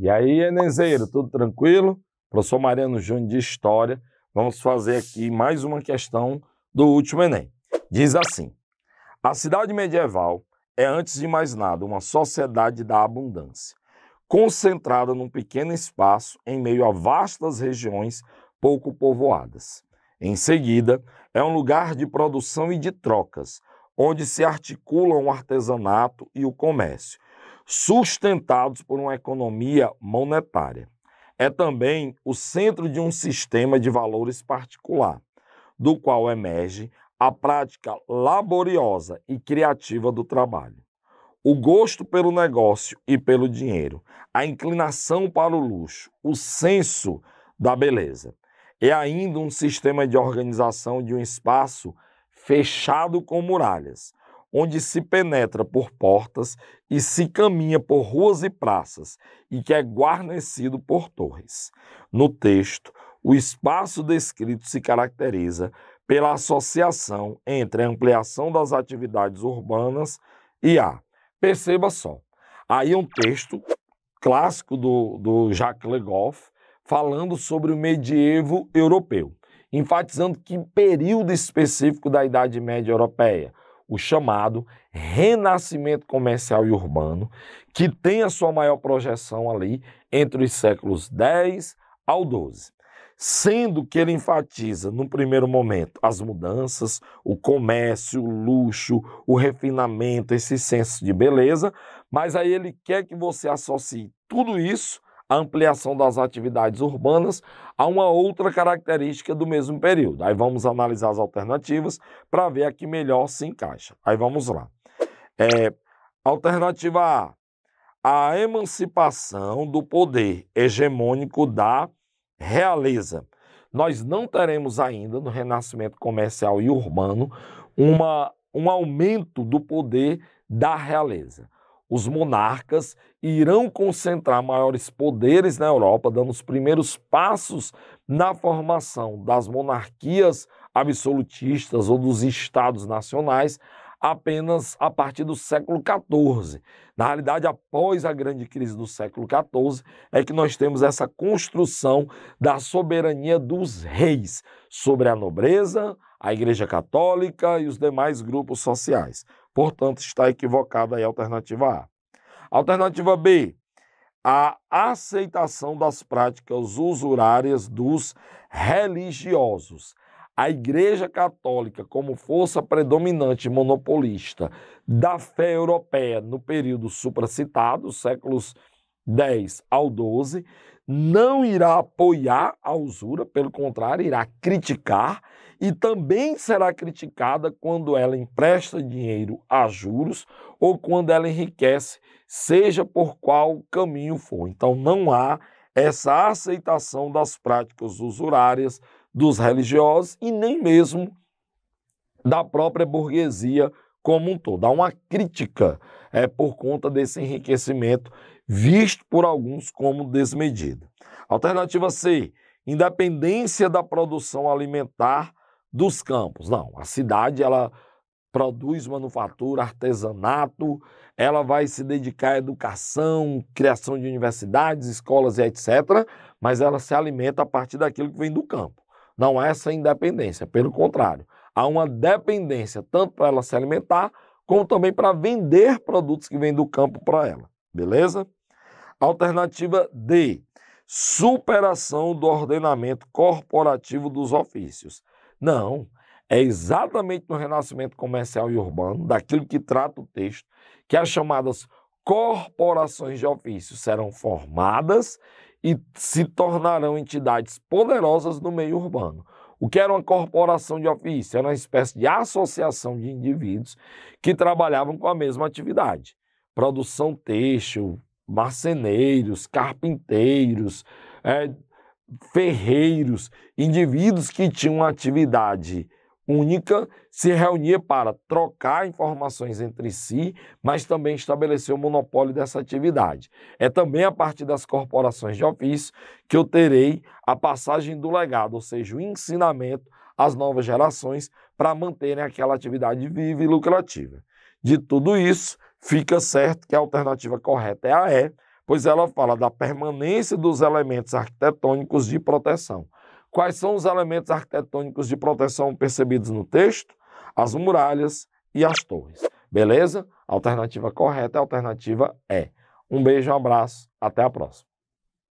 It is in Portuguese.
E aí, Enezeiro, tudo tranquilo? Professor Mariano Júnior de História. Vamos fazer aqui mais uma questão do último Enem. Diz assim: A cidade medieval é, antes de mais nada, uma sociedade da abundância, concentrada num pequeno espaço em meio a vastas regiões pouco povoadas. Em seguida, é um lugar de produção e de trocas, onde se articulam o artesanato e o comércio, sustentados por uma economia monetária. É também o centro de um sistema de valores particular, do qual emerge a prática laboriosa e criativa do trabalho. O gosto pelo negócio e pelo dinheiro, a inclinação para o luxo, o senso da beleza. É ainda um sistema de organização de um espaço fechado com muralhas, onde se penetra por portas e se caminha por ruas e praças, e que é guarnecido por torres. No texto, o espaço descrito se caracteriza pela associação entre a ampliação das atividades urbanas e a. Perceba só, aí um texto clássico do, do Jacques Le Goff falando sobre o medievo europeu, enfatizando que período específico da Idade Média Europeia, o chamado renascimento comercial e urbano, que tem a sua maior projeção ali entre os séculos 10 ao 12. Sendo que ele enfatiza, no primeiro momento, as mudanças, o comércio, o luxo, o refinamento, esse senso de beleza, mas aí ele quer que você associe tudo isso a ampliação das atividades urbanas a uma outra característica do mesmo período. Aí vamos analisar as alternativas para ver a que melhor se encaixa. Aí vamos lá. É, alternativa A. A emancipação do poder hegemônico da realeza. Nós não teremos ainda no renascimento comercial e urbano uma, um aumento do poder da realeza os monarcas irão concentrar maiores poderes na Europa, dando os primeiros passos na formação das monarquias absolutistas ou dos estados nacionais apenas a partir do século XIV. Na realidade, após a grande crise do século XIV, é que nós temos essa construção da soberania dos reis sobre a nobreza, a Igreja Católica e os demais grupos sociais. Portanto, está equivocada a alternativa A. Alternativa B, a aceitação das práticas usurárias dos religiosos. A Igreja Católica, como força predominante monopolista da fé europeia no período supracitado, séculos 10 ao 12, não irá apoiar a usura, pelo contrário, irá criticar e também será criticada quando ela empresta dinheiro a juros ou quando ela enriquece, seja por qual caminho for. Então não há essa aceitação das práticas usurárias dos religiosos e nem mesmo da própria burguesia como um todo. Há uma crítica é, por conta desse enriquecimento visto por alguns como desmedida. Alternativa C, independência da produção alimentar dos campos. Não, a cidade ela produz manufatura, artesanato, ela vai se dedicar à educação, criação de universidades, escolas e etc, mas ela se alimenta a partir daquilo que vem do campo. Não há essa independência, pelo contrário, há uma dependência tanto para ela se alimentar como também para vender produtos que vêm do campo para ela. Beleza? Alternativa D, superação do ordenamento corporativo dos ofícios. Não, é exatamente no renascimento comercial e urbano, daquilo que trata o texto, que as chamadas corporações de ofícios serão formadas e se tornarão entidades poderosas no meio urbano. O que era uma corporação de ofício? Era uma espécie de associação de indivíduos que trabalhavam com a mesma atividade. Produção têxtil, marceneiros, carpinteiros, é, ferreiros, indivíduos que tinham uma atividade única, se reunia para trocar informações entre si, mas também estabelecer o monopólio dessa atividade. É também a partir das corporações de ofício que eu terei a passagem do legado, ou seja, o ensinamento às novas gerações para manterem aquela atividade viva e lucrativa. De tudo isso, fica certo que a alternativa correta é a E, pois ela fala da permanência dos elementos arquitetônicos de proteção. Quais são os elementos arquitetônicos de proteção percebidos no texto? As muralhas e as torres. Beleza? A alternativa correta é a alternativa E. Um beijo, um abraço, até a próxima.